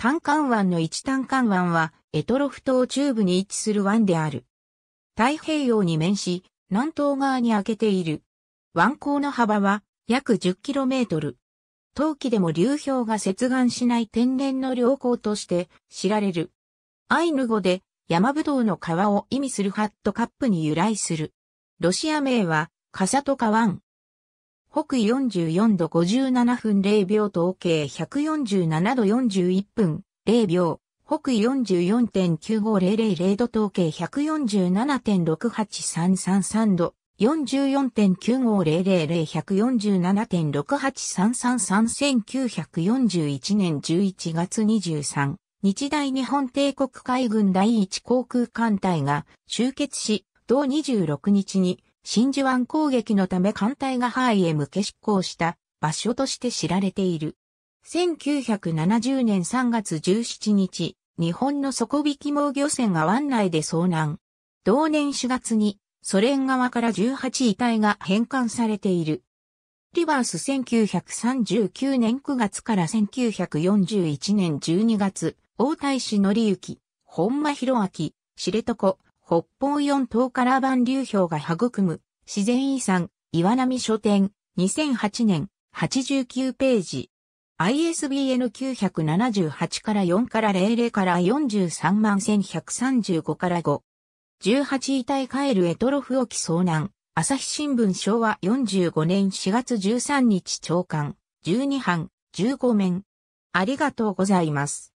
単管湾の一単管湾は、エトロフ島中部に位置する湾である。太平洋に面し、南東側に開けている。湾口の幅は約 10km。冬季でも流氷が接岸しない天然の良港として知られる。アイヌ語で山ぶどうの皮を意味するハットカップに由来する。ロシア名はカサトカ湾。北緯44度57分0秒統計147度41分0秒、北緯44.95000度統計147.68333度、44.95000,147.68333,1941年11月23日大日本帝国海軍第一航空艦隊が集結し、同26日に真珠湾攻撃のため艦隊がハ囲イへ向け出行した場所として知られている。1970年3月17日、日本の底引き網漁船が湾内で遭難。同年4月にソ連側から18遺体が返還されている。リバース1939年9月から1941年12月、大のり則き、本間博明、知床、北方四島カラー万流氷が育む自然遺産岩波書店2008年89ページ ISBN 978から4から00から43万1135から5 18遺体カエルエトロフ沖遭難朝日新聞昭和45年4月13日朝刊12版15面ありがとうございます。